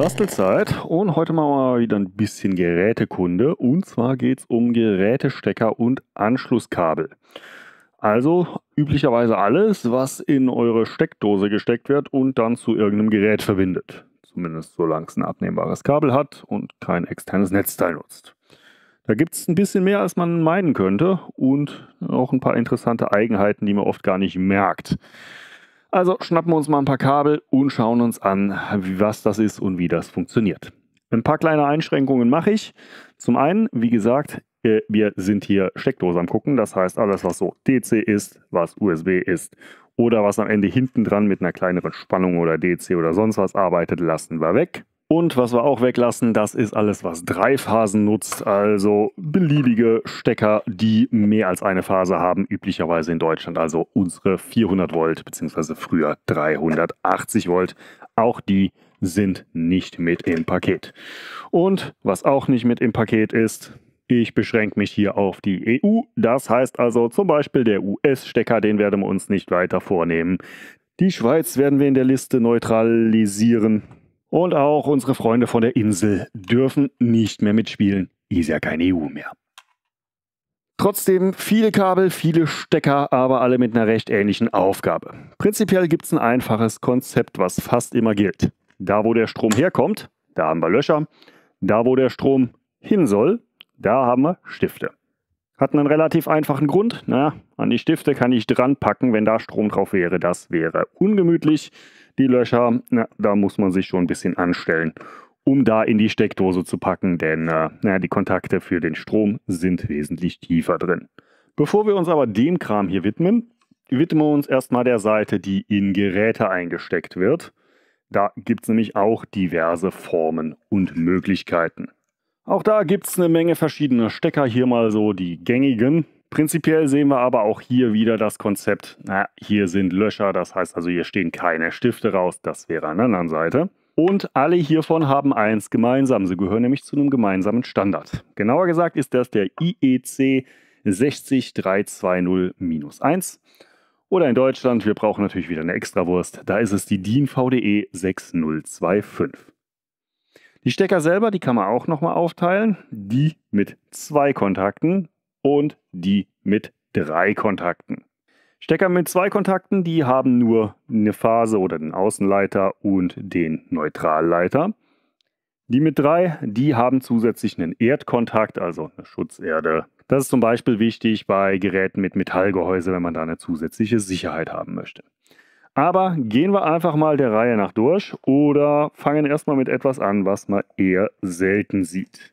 Bastelzeit und heute machen wir mal wieder ein bisschen Gerätekunde und zwar geht es um Gerätestecker und Anschlusskabel. Also üblicherweise alles, was in eure Steckdose gesteckt wird und dann zu irgendeinem Gerät verbindet. Zumindest solange es ein abnehmbares Kabel hat und kein externes Netzteil nutzt. Da gibt es ein bisschen mehr, als man meinen könnte und auch ein paar interessante Eigenheiten, die man oft gar nicht merkt. Also schnappen wir uns mal ein paar Kabel und schauen uns an, was das ist und wie das funktioniert. Ein paar kleine Einschränkungen mache ich. Zum einen, wie gesagt, äh, wir sind hier Steckdose am gucken. Das heißt, alles, was so DC ist, was USB ist oder was am Ende hinten dran mit einer kleineren Spannung oder DC oder sonst was arbeitet, lassen wir weg. Und was wir auch weglassen, das ist alles, was drei Phasen nutzt, also beliebige Stecker, die mehr als eine Phase haben, üblicherweise in Deutschland, also unsere 400 Volt beziehungsweise früher 380 Volt. Auch die sind nicht mit im Paket. Und was auch nicht mit im Paket ist, ich beschränke mich hier auf die EU. Das heißt also zum Beispiel der US-Stecker, den werden wir uns nicht weiter vornehmen. Die Schweiz werden wir in der Liste neutralisieren. Und auch unsere Freunde von der Insel dürfen nicht mehr mitspielen. Ist ja keine EU mehr. Trotzdem viele Kabel, viele Stecker, aber alle mit einer recht ähnlichen Aufgabe. Prinzipiell gibt es ein einfaches Konzept, was fast immer gilt. Da, wo der Strom herkommt, da haben wir Löcher. Da, wo der Strom hin soll, da haben wir Stifte. Hat einen relativ einfachen Grund. Na, an die Stifte kann ich dranpacken, wenn da Strom drauf wäre. Das wäre ungemütlich. Die Löcher, na, da muss man sich schon ein bisschen anstellen, um da in die Steckdose zu packen, denn äh, na, die Kontakte für den Strom sind wesentlich tiefer drin. Bevor wir uns aber dem Kram hier widmen, widmen wir uns erstmal der Seite, die in Geräte eingesteckt wird. Da gibt es nämlich auch diverse Formen und Möglichkeiten. Auch da gibt es eine Menge verschiedener Stecker, hier mal so die gängigen. Prinzipiell sehen wir aber auch hier wieder das Konzept, na, hier sind Löcher, das heißt also hier stehen keine Stifte raus, das wäre an der anderen Seite. Und alle hiervon haben eins gemeinsam, sie gehören nämlich zu einem gemeinsamen Standard. Genauer gesagt ist das der IEC e 60320-1. Oder in Deutschland, wir brauchen natürlich wieder eine Extrawurst, da ist es die DIN VDE 6025. Die Stecker selber, die kann man auch nochmal aufteilen. Die mit zwei Kontakten und die mit drei Kontakten. Stecker mit zwei Kontakten, die haben nur eine Phase oder den Außenleiter und den Neutralleiter. Die mit drei, die haben zusätzlich einen Erdkontakt, also eine Schutzerde. Das ist zum Beispiel wichtig bei Geräten mit Metallgehäuse, wenn man da eine zusätzliche Sicherheit haben möchte. Aber gehen wir einfach mal der Reihe nach durch oder fangen erstmal mit etwas an, was man eher selten sieht.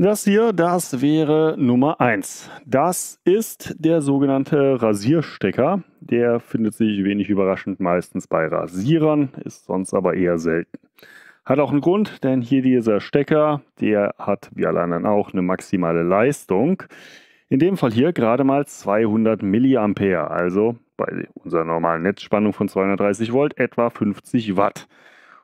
Das hier, das wäre Nummer 1. Das ist der sogenannte Rasierstecker. Der findet sich wenig überraschend meistens bei Rasierern, ist sonst aber eher selten. Hat auch einen Grund, denn hier dieser Stecker, der hat wie alle anderen auch eine maximale Leistung. In dem Fall hier gerade mal 200 mA, also bei unserer normalen Netzspannung von 230 Volt etwa 50 Watt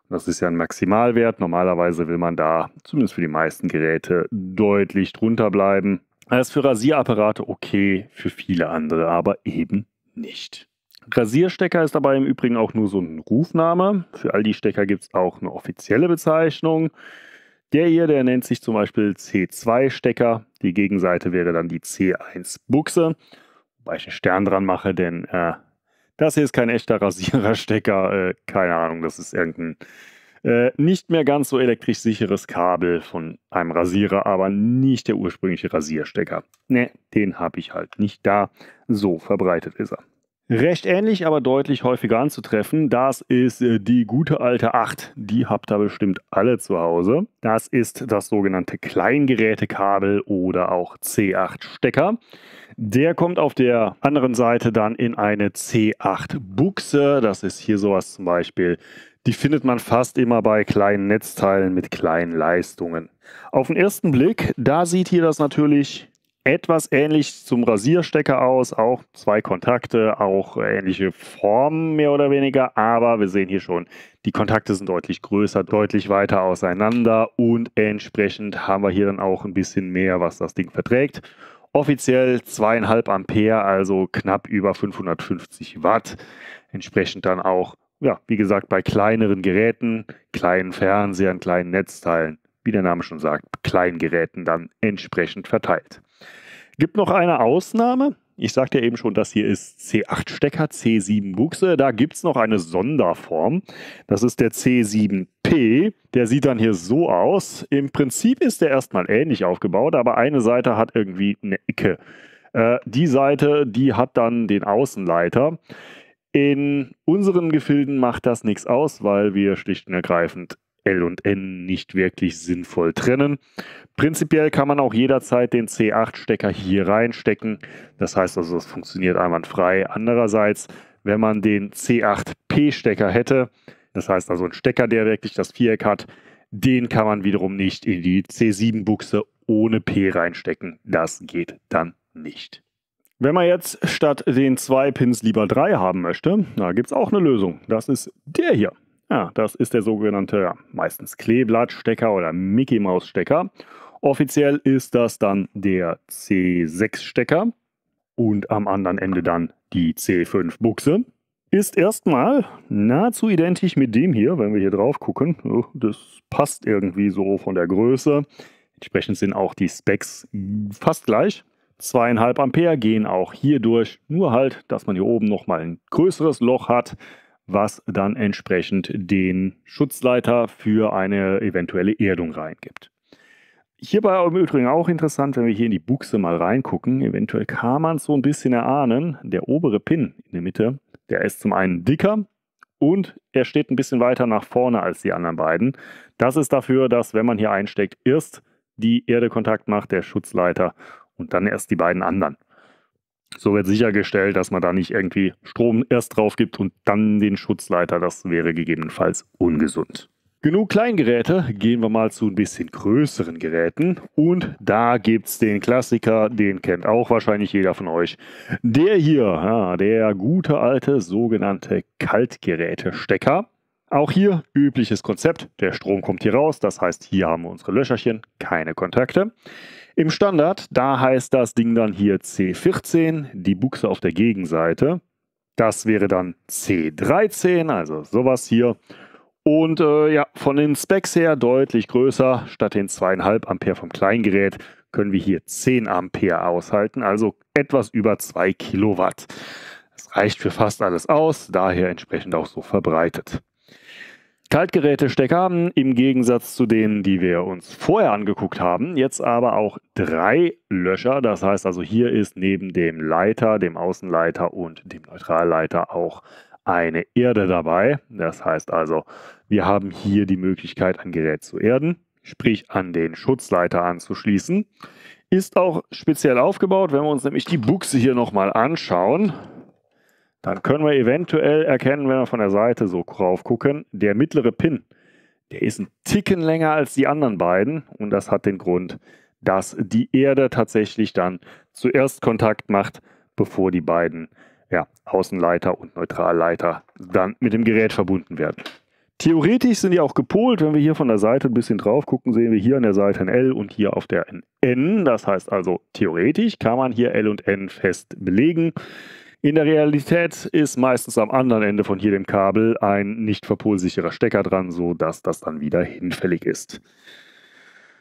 das ist ja ein Maximalwert. Normalerweise will man da, zumindest für die meisten Geräte, deutlich drunter bleiben. Das ist für Rasierapparate okay, für viele andere aber eben nicht. Rasierstecker ist dabei im Übrigen auch nur so ein Rufname. Für all die Stecker gibt es auch eine offizielle Bezeichnung. Der hier, der nennt sich zum Beispiel C2-Stecker. Die Gegenseite wäre dann die C1-Buchse. Wobei ich einen Stern dran mache, denn äh, das hier ist kein echter Rasiererstecker. Äh, keine Ahnung, das ist irgendein äh, nicht mehr ganz so elektrisch sicheres Kabel von einem Rasierer, aber nicht der ursprüngliche Rasierstecker. Ne, den habe ich halt nicht da. So verbreitet ist er recht ähnlich, aber deutlich häufiger anzutreffen. Das ist äh, die gute alte 8. Die habt ihr bestimmt alle zu Hause. Das ist das sogenannte Kleingerätekabel oder auch C8-Stecker. Der kommt auf der anderen Seite dann in eine C8-Buchse. Das ist hier sowas zum Beispiel. Die findet man fast immer bei kleinen Netzteilen mit kleinen Leistungen. Auf den ersten Blick, da sieht hier das natürlich etwas ähnlich zum Rasierstecker aus, auch zwei Kontakte, auch ähnliche Formen mehr oder weniger, aber wir sehen hier schon, die Kontakte sind deutlich größer, deutlich weiter auseinander und entsprechend haben wir hier dann auch ein bisschen mehr, was das Ding verträgt. Offiziell zweieinhalb Ampere, also knapp über 550 Watt. Entsprechend dann auch, ja, wie gesagt, bei kleineren Geräten, kleinen Fernsehern, kleinen Netzteilen, wie der Name schon sagt, kleinen Geräten dann entsprechend verteilt. Gibt noch eine Ausnahme. Ich sagte ja eben schon, das hier ist C8-Stecker, C7-Buchse. Da gibt es noch eine Sonderform. Das ist der C7P. Der sieht dann hier so aus. Im Prinzip ist der erstmal ähnlich aufgebaut, aber eine Seite hat irgendwie eine Ecke. Äh, die Seite, die hat dann den Außenleiter. In unseren Gefilden macht das nichts aus, weil wir schlicht und ergreifend L und N nicht wirklich sinnvoll trennen. Prinzipiell kann man auch jederzeit den C8-Stecker hier reinstecken. Das heißt also, es funktioniert einwandfrei. Andererseits, wenn man den C8P-Stecker hätte, das heißt also ein Stecker, der wirklich das Viereck hat, den kann man wiederum nicht in die C7-Buchse ohne P reinstecken. Das geht dann nicht. Wenn man jetzt statt den zwei Pins lieber drei haben möchte, da gibt es auch eine Lösung. Das ist der hier. Ja, das ist der sogenannte ja, meistens Kleeblattstecker oder Mickey Maus Stecker. Offiziell ist das dann der C6 Stecker und am anderen Ende dann die C5 Buchse. Ist erstmal nahezu identisch mit dem hier, wenn wir hier drauf gucken. Oh, das passt irgendwie so von der Größe. Entsprechend sind auch die Specs fast gleich. 2,5 Ampere gehen auch hier durch, nur halt, dass man hier oben nochmal ein größeres Loch hat, was dann entsprechend den Schutzleiter für eine eventuelle Erdung reingibt. Hierbei im Übrigen auch interessant, wenn wir hier in die Buchse mal reingucken, eventuell kann man es so ein bisschen erahnen, der obere Pin in der Mitte, der ist zum einen dicker und er steht ein bisschen weiter nach vorne als die anderen beiden. Das ist dafür, dass wenn man hier einsteckt, erst die Erde Kontakt macht, der Schutzleiter und dann erst die beiden anderen. So wird sichergestellt, dass man da nicht irgendwie Strom erst drauf gibt und dann den Schutzleiter. Das wäre gegebenenfalls ungesund. Genug Kleingeräte, gehen wir mal zu ein bisschen größeren Geräten. Und da gibt es den Klassiker, den kennt auch wahrscheinlich jeder von euch. Der hier, ja, der gute alte sogenannte Kaltgerätestecker. Auch hier übliches Konzept, der Strom kommt hier raus, das heißt hier haben wir unsere Löcherchen, keine Kontakte. Im Standard, da heißt das Ding dann hier C14, die Buchse auf der Gegenseite. Das wäre dann C13, also sowas hier. Und äh, ja, von den Specs her deutlich größer. Statt den 2,5 Ampere vom Kleingerät können wir hier 10 Ampere aushalten, also etwas über 2 Kilowatt. Das reicht für fast alles aus, daher entsprechend auch so verbreitet. Kaltgerätestecker haben, im Gegensatz zu denen, die wir uns vorher angeguckt haben, jetzt aber auch drei Löcher. Das heißt also, hier ist neben dem Leiter, dem Außenleiter und dem Neutralleiter auch eine Erde dabei. Das heißt also, wir haben hier die Möglichkeit, ein Gerät zu erden, sprich an den Schutzleiter anzuschließen. Ist auch speziell aufgebaut, wenn wir uns nämlich die Buchse hier nochmal anschauen dann können wir eventuell erkennen, wenn wir von der Seite so drauf gucken, der mittlere Pin, der ist ein Ticken länger als die anderen beiden und das hat den Grund, dass die Erde tatsächlich dann zuerst Kontakt macht, bevor die beiden ja, Außenleiter und Neutralleiter dann mit dem Gerät verbunden werden. Theoretisch sind die auch gepolt. Wenn wir hier von der Seite ein bisschen drauf gucken, sehen wir hier an der Seite ein L und hier auf der ein N. Das heißt also, theoretisch kann man hier L und N fest belegen. In der Realität ist meistens am anderen Ende von jedem Kabel ein nicht verpolsicherer Stecker dran, sodass das dann wieder hinfällig ist.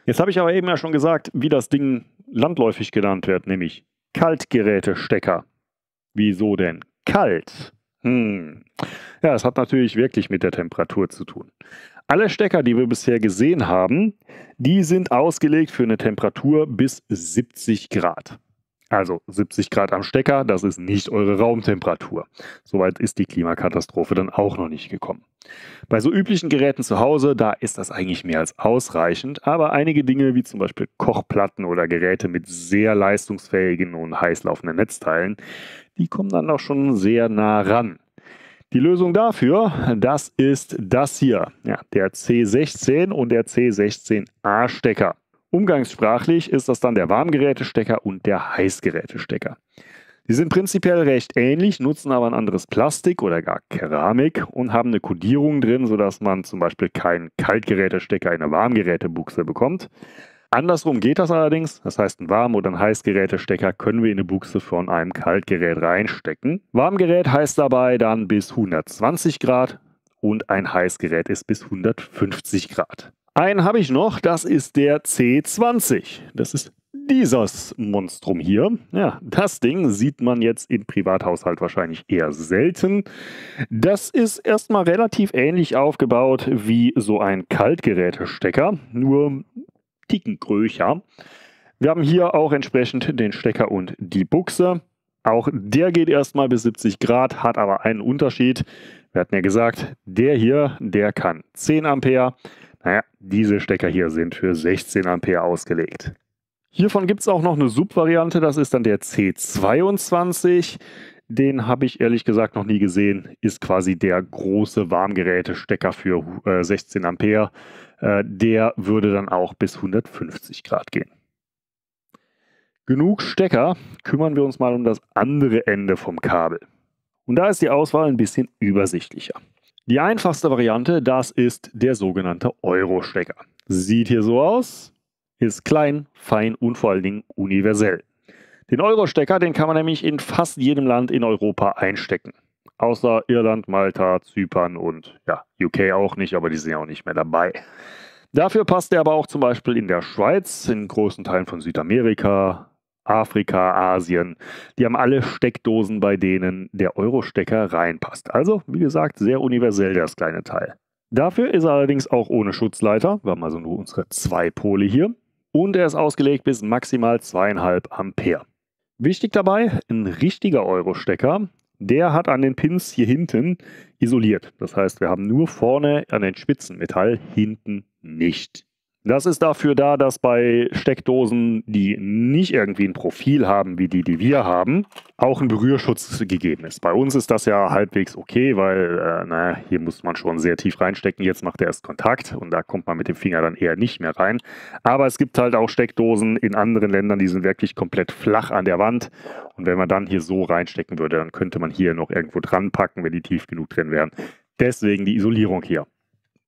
Jetzt habe ich aber eben ja schon gesagt, wie das Ding landläufig genannt wird, nämlich Kaltgerätestecker. Wieso denn kalt? Hm. Ja, es hat natürlich wirklich mit der Temperatur zu tun. Alle Stecker, die wir bisher gesehen haben, die sind ausgelegt für eine Temperatur bis 70 Grad. Also 70 Grad am Stecker, das ist nicht eure Raumtemperatur. Soweit ist die Klimakatastrophe dann auch noch nicht gekommen. Bei so üblichen Geräten zu Hause, da ist das eigentlich mehr als ausreichend, aber einige Dinge wie zum Beispiel Kochplatten oder Geräte mit sehr leistungsfähigen und heißlaufenden Netzteilen, die kommen dann auch schon sehr nah ran. Die Lösung dafür, das ist das hier, ja, der C16 und der C16A-Stecker. Umgangssprachlich ist das dann der Warmgerätestecker und der Heißgerätestecker. Die sind prinzipiell recht ähnlich, nutzen aber ein anderes Plastik oder gar Keramik und haben eine Kodierung drin, sodass man zum Beispiel keinen Kaltgerätestecker in eine Warmgerätebuchse bekommt. Andersrum geht das allerdings, das heißt, ein Warm- oder ein Heißgerätestecker können wir in eine Buchse von einem Kaltgerät reinstecken. Warmgerät heißt dabei dann bis 120 Grad und ein Heißgerät ist bis 150 Grad. Einen habe ich noch, das ist der C20. Das ist dieses Monstrum hier. Ja, das Ding sieht man jetzt im Privathaushalt wahrscheinlich eher selten. Das ist erstmal relativ ähnlich aufgebaut wie so ein Kaltgerätestecker, nur ticken gröcher. Wir haben hier auch entsprechend den Stecker und die Buchse. Auch der geht erstmal bis 70 Grad, hat aber einen Unterschied. Wir hatten ja gesagt, der hier, der kann 10 Ampere. Naja, diese Stecker hier sind für 16 Ampere ausgelegt. Hiervon gibt es auch noch eine Subvariante, das ist dann der C22. Den habe ich ehrlich gesagt noch nie gesehen. Ist quasi der große Warmgerätestecker für äh, 16 Ampere. Äh, der würde dann auch bis 150 Grad gehen. Genug Stecker, kümmern wir uns mal um das andere Ende vom Kabel. Und da ist die Auswahl ein bisschen übersichtlicher. Die einfachste Variante, das ist der sogenannte Euro-Stecker. Sieht hier so aus, ist klein, fein und vor allen Dingen universell. Den Euro-Stecker, den kann man nämlich in fast jedem Land in Europa einstecken. Außer Irland, Malta, Zypern und ja, UK auch nicht, aber die sind ja auch nicht mehr dabei. Dafür passt er aber auch zum Beispiel in der Schweiz, in großen Teilen von Südamerika, Afrika, Asien. Die haben alle Steckdosen, bei denen der Euro-Stecker reinpasst. Also, wie gesagt, sehr universell das kleine Teil. Dafür ist er allerdings auch ohne Schutzleiter, wir haben also nur unsere zwei Pole hier, und er ist ausgelegt bis maximal zweieinhalb Ampere. Wichtig dabei, ein richtiger Euro-Stecker, der hat an den Pins hier hinten isoliert. Das heißt, wir haben nur vorne an den Spitzenmetall, hinten nicht. Das ist dafür da, dass bei Steckdosen, die nicht irgendwie ein Profil haben, wie die, die wir haben, auch ein Berührschutz gegeben ist. Bei uns ist das ja halbwegs okay, weil, äh, naja, hier muss man schon sehr tief reinstecken. Jetzt macht er erst Kontakt und da kommt man mit dem Finger dann eher nicht mehr rein. Aber es gibt halt auch Steckdosen in anderen Ländern, die sind wirklich komplett flach an der Wand. Und wenn man dann hier so reinstecken würde, dann könnte man hier noch irgendwo dran packen, wenn die tief genug drin wären. Deswegen die Isolierung hier.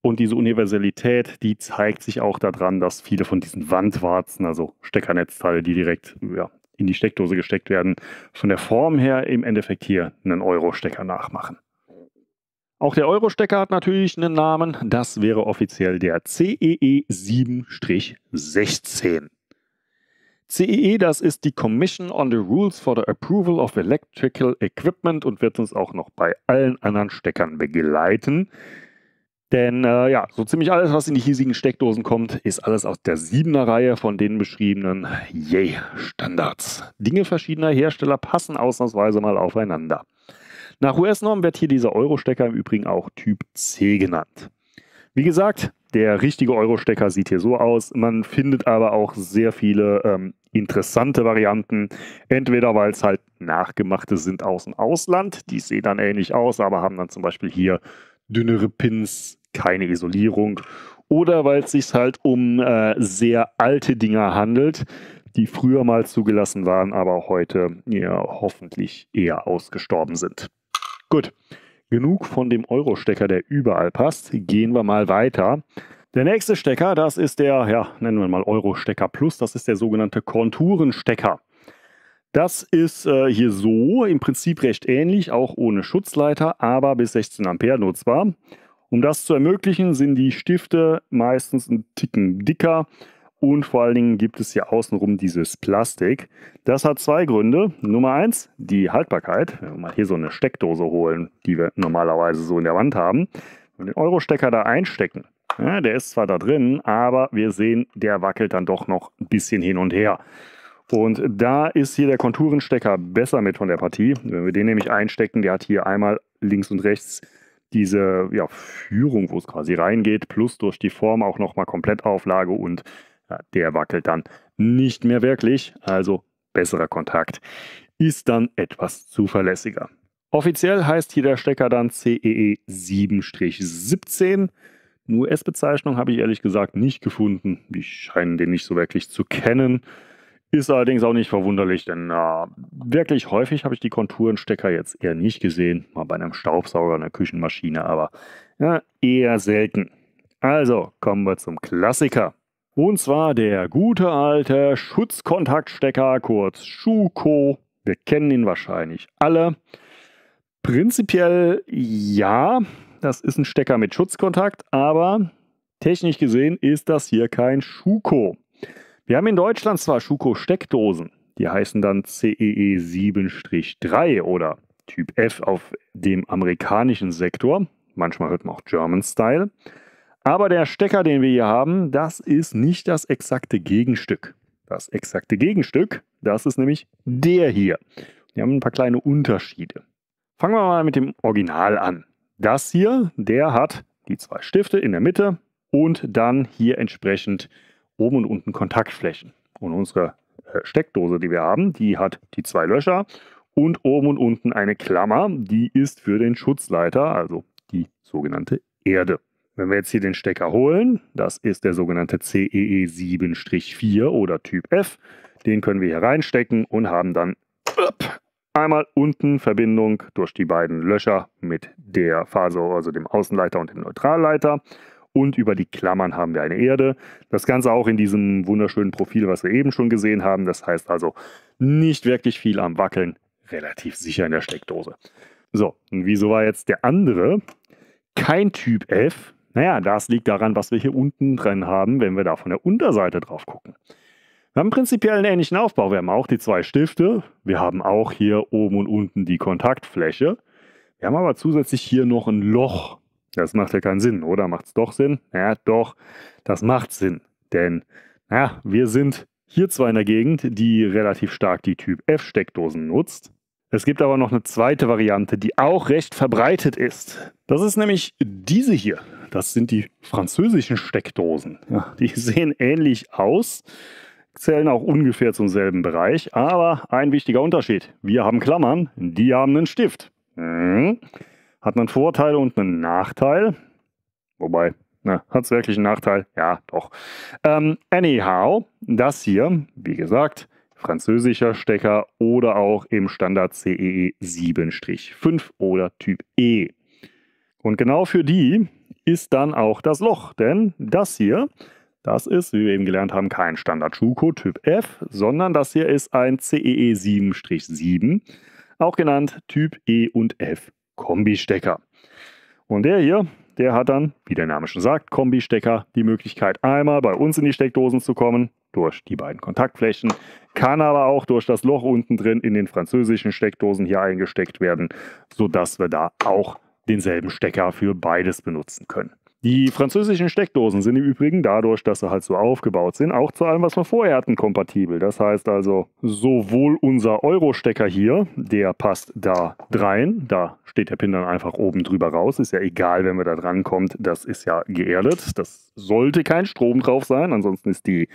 Und diese Universalität, die zeigt sich auch daran, dass viele von diesen Wandwarzen, also Steckernetzteile, die direkt ja, in die Steckdose gesteckt werden, von der Form her im Endeffekt hier einen Euro-Stecker nachmachen. Auch der Euro-Stecker hat natürlich einen Namen. Das wäre offiziell der CEE 7-16. CEE, das ist die Commission on the Rules for the Approval of Electrical Equipment und wird uns auch noch bei allen anderen Steckern begleiten. Denn äh, ja, so ziemlich alles, was in die hiesigen Steckdosen kommt, ist alles aus der 7er Reihe von den beschriebenen Yay Standards. Dinge verschiedener Hersteller passen ausnahmsweise mal aufeinander. Nach US-Norm wird hier dieser Euro-Stecker im Übrigen auch Typ C genannt. Wie gesagt, der richtige Euro-Stecker sieht hier so aus. Man findet aber auch sehr viele ähm, interessante Varianten. Entweder weil es halt nachgemachte sind aus dem Ausland, die sehen dann ähnlich aus, aber haben dann zum Beispiel hier dünnere Pins, keine Isolierung. Oder weil es sich halt um äh, sehr alte Dinger handelt, die früher mal zugelassen waren, aber heute ja, hoffentlich eher ausgestorben sind. Gut, genug von dem Euro-Stecker, der überall passt. Gehen wir mal weiter. Der nächste Stecker, das ist der, ja, nennen wir mal Euro-Stecker Plus, das ist der sogenannte Konturenstecker. Das ist äh, hier so im Prinzip recht ähnlich, auch ohne Schutzleiter, aber bis 16 Ampere nutzbar. Um das zu ermöglichen, sind die Stifte meistens ein Ticken dicker und vor allen Dingen gibt es hier außenrum dieses Plastik. Das hat zwei Gründe. Nummer eins, die Haltbarkeit. Wenn wir mal hier so eine Steckdose holen, die wir normalerweise so in der Wand haben, und den Euro-Stecker da einstecken, ja, der ist zwar da drin, aber wir sehen, der wackelt dann doch noch ein bisschen hin und her. Und da ist hier der Konturenstecker besser mit von der Partie. Wenn wir den nämlich einstecken, der hat hier einmal links und rechts diese ja, Führung, wo es quasi reingeht, plus durch die Form auch nochmal Komplettauflage und ja, der wackelt dann nicht mehr wirklich. Also besserer Kontakt ist dann etwas zuverlässiger. Offiziell heißt hier der Stecker dann CEE 7-17. E Eine US-Bezeichnung habe ich ehrlich gesagt nicht gefunden. Die scheinen den nicht so wirklich zu kennen. Ist allerdings auch nicht verwunderlich, denn äh, wirklich häufig habe ich die Konturenstecker jetzt eher nicht gesehen. Mal bei einem Staubsauger, einer Küchenmaschine, aber ja, eher selten. Also kommen wir zum Klassiker. Und zwar der gute alte Schutzkontaktstecker, kurz Schuko. Wir kennen ihn wahrscheinlich alle. Prinzipiell ja, das ist ein Stecker mit Schutzkontakt, aber technisch gesehen ist das hier kein Schuko. Wir haben in Deutschland zwar Schuko-Steckdosen, die heißen dann CEE 7-3 e oder Typ F auf dem amerikanischen Sektor. Manchmal hört man auch German Style. Aber der Stecker, den wir hier haben, das ist nicht das exakte Gegenstück. Das exakte Gegenstück, das ist nämlich der hier. Wir haben ein paar kleine Unterschiede. Fangen wir mal mit dem Original an. Das hier, der hat die zwei Stifte in der Mitte und dann hier entsprechend oben und unten Kontaktflächen. Und unsere äh, Steckdose, die wir haben, die hat die zwei Löcher und oben und unten eine Klammer, die ist für den Schutzleiter, also die sogenannte Erde. Wenn wir jetzt hier den Stecker holen, das ist der sogenannte CEE 7-4 e oder Typ F, den können wir hier reinstecken und haben dann einmal unten Verbindung durch die beiden Löcher mit der Faser, also dem Außenleiter und dem Neutralleiter und über die Klammern haben wir eine Erde. Das Ganze auch in diesem wunderschönen Profil, was wir eben schon gesehen haben. Das heißt also nicht wirklich viel am Wackeln, relativ sicher in der Steckdose. So, und wieso war jetzt der andere kein Typ F? Naja, das liegt daran, was wir hier unten drin haben, wenn wir da von der Unterseite drauf gucken. Wir haben prinzipiell einen ähnlichen Aufbau. Wir haben auch die zwei Stifte. Wir haben auch hier oben und unten die Kontaktfläche. Wir haben aber zusätzlich hier noch ein Loch, das macht ja keinen Sinn, oder? Macht es doch Sinn? Ja, doch, das macht Sinn. Denn, naja, wir sind hier zwar in der Gegend, die relativ stark die Typ F-Steckdosen nutzt. Es gibt aber noch eine zweite Variante, die auch recht verbreitet ist. Das ist nämlich diese hier. Das sind die französischen Steckdosen. Ja, die sehen ähnlich aus, zählen auch ungefähr zum selben Bereich, aber ein wichtiger Unterschied. Wir haben Klammern, die haben einen Stift. Hm. Hat einen Vorteil und einen Nachteil. Wobei, ne, hat es wirklich einen Nachteil? Ja, doch. Ähm, anyhow, das hier, wie gesagt, französischer Stecker oder auch im Standard CEE 7-5 e oder Typ E. Und genau für die ist dann auch das Loch, denn das hier, das ist, wie wir eben gelernt haben, kein Standard Schuko Typ F, sondern das hier ist ein CEE 7-7, e auch genannt Typ E und F Kombistecker. Und der hier, der hat dann, wie der Name schon sagt, Kombistecker, die Möglichkeit einmal bei uns in die Steckdosen zu kommen, durch die beiden Kontaktflächen, kann aber auch durch das Loch unten drin in den französischen Steckdosen hier eingesteckt werden, sodass wir da auch denselben Stecker für beides benutzen können. Die französischen Steckdosen sind im Übrigen dadurch, dass sie halt so aufgebaut sind, auch zu allem, was wir vorher hatten, kompatibel. Das heißt also, sowohl unser Euro-Stecker hier, der passt da rein, da steht der Pin dann einfach oben drüber raus, ist ja egal, wenn wir da dran kommt, das ist ja geerdet, das sollte kein Strom drauf sein, ansonsten ist die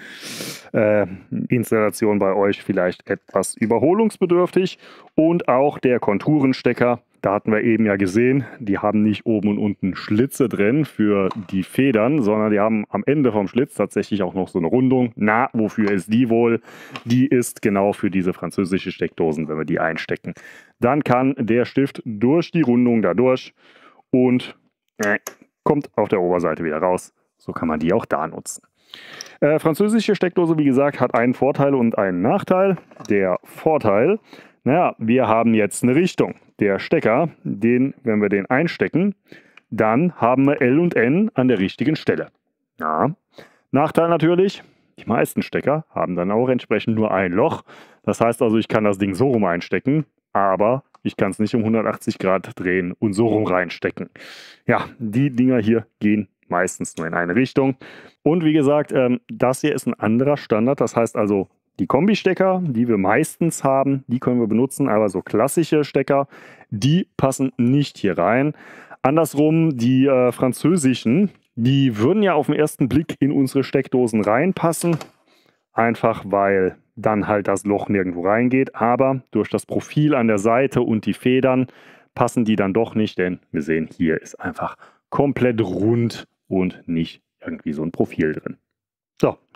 äh, Installation bei euch vielleicht etwas überholungsbedürftig und auch der Konturenstecker, da hatten wir eben ja gesehen, die haben nicht oben und unten Schlitze drin für die Federn, sondern die haben am Ende vom Schlitz tatsächlich auch noch so eine Rundung. Na, wofür ist die wohl? Die ist genau für diese französische Steckdosen, wenn wir die einstecken. Dann kann der Stift durch die Rundung da durch und äh, kommt auf der Oberseite wieder raus. So kann man die auch da nutzen. Äh, französische Steckdose, wie gesagt, hat einen Vorteil und einen Nachteil. Der Vorteil, ist, naja, wir haben jetzt eine Richtung. Der Stecker, den, wenn wir den einstecken, dann haben wir L und N an der richtigen Stelle. Ja. Nachteil natürlich, die meisten Stecker haben dann auch entsprechend nur ein Loch. Das heißt also, ich kann das Ding so rum einstecken, aber ich kann es nicht um 180 Grad drehen und so rum reinstecken. Ja, die Dinger hier gehen meistens nur in eine Richtung. Und wie gesagt, ähm, das hier ist ein anderer Standard. Das heißt also, die Kombistecker, die wir meistens haben, die können wir benutzen, aber so klassische Stecker, die passen nicht hier rein. Andersrum, die äh, französischen, die würden ja auf den ersten Blick in unsere Steckdosen reinpassen, einfach weil dann halt das Loch nirgendwo reingeht. Aber durch das Profil an der Seite und die Federn passen die dann doch nicht, denn wir sehen, hier ist einfach komplett rund und nicht irgendwie so ein Profil drin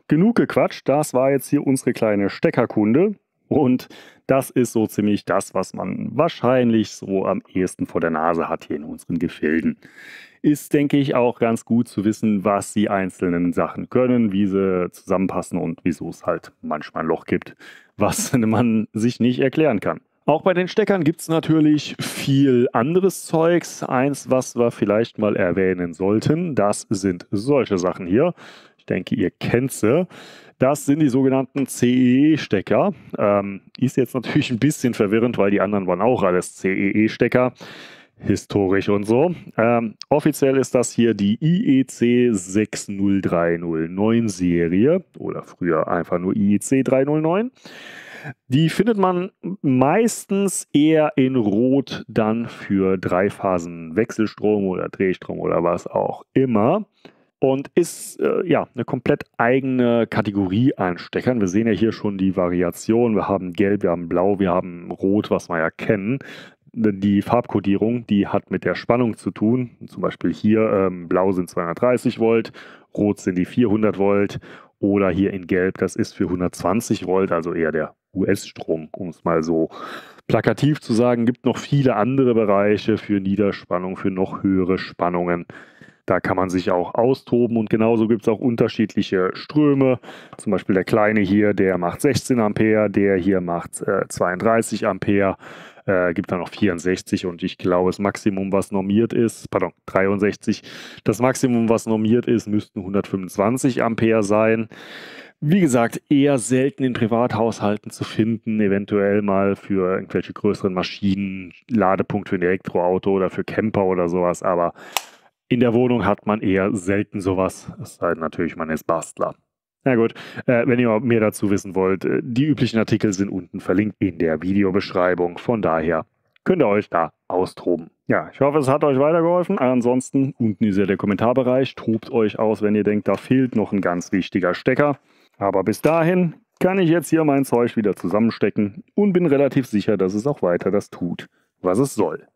genug gequatscht. Das war jetzt hier unsere kleine Steckerkunde. Und das ist so ziemlich das, was man wahrscheinlich so am ehesten vor der Nase hat hier in unseren Gefilden. Ist, denke ich, auch ganz gut zu wissen, was die einzelnen Sachen können, wie sie zusammenpassen und wieso es halt manchmal ein Loch gibt, was man sich nicht erklären kann. Auch bei den Steckern gibt es natürlich viel anderes Zeugs. Eins, was wir vielleicht mal erwähnen sollten, das sind solche Sachen hier. Ich denke, ihr kennt sie. Das sind die sogenannten CEE-Stecker. Ähm, ist jetzt natürlich ein bisschen verwirrend, weil die anderen waren auch alles CEE-Stecker. Historisch und so. Ähm, offiziell ist das hier die IEC e 60309 Serie oder früher einfach nur IEC 309. Die findet man meistens eher in Rot dann für Dreiphasen Wechselstrom oder Drehstrom oder was auch immer und ist äh, ja eine komplett eigene Kategorie an Stechern. Wir sehen ja hier schon die Variation. Wir haben Gelb, wir haben Blau, wir haben Rot, was wir ja kennen. Die Farbkodierung, die hat mit der Spannung zu tun. Zum Beispiel hier ähm, Blau sind 230 Volt, Rot sind die 400 Volt oder hier in Gelb, das ist für 120 Volt, also eher der US-Strom, um es mal so plakativ zu sagen. Gibt noch viele andere Bereiche für Niederspannung, für noch höhere Spannungen. Da kann man sich auch austoben und genauso gibt es auch unterschiedliche Ströme. Zum Beispiel der kleine hier, der macht 16 Ampere, der hier macht äh, 32 Ampere, äh, gibt dann noch 64 und ich glaube, das Maximum, was normiert ist, pardon, 63, das Maximum, was normiert ist, müssten 125 Ampere sein. Wie gesagt, eher selten in Privathaushalten zu finden, eventuell mal für irgendwelche größeren Maschinen, Ladepunkt für ein Elektroauto oder für Camper oder sowas, aber in der Wohnung hat man eher selten sowas, es sei denn natürlich, man ist Bastler. Na gut, äh, wenn ihr mehr dazu wissen wollt, äh, die üblichen Artikel sind unten verlinkt in der Videobeschreibung. Von daher könnt ihr euch da austoben. Ja, ich hoffe, es hat euch weitergeholfen. Ansonsten, unten ist ja der Kommentarbereich. Tobt euch aus, wenn ihr denkt, da fehlt noch ein ganz wichtiger Stecker. Aber bis dahin kann ich jetzt hier mein Zeug wieder zusammenstecken und bin relativ sicher, dass es auch weiter das tut, was es soll.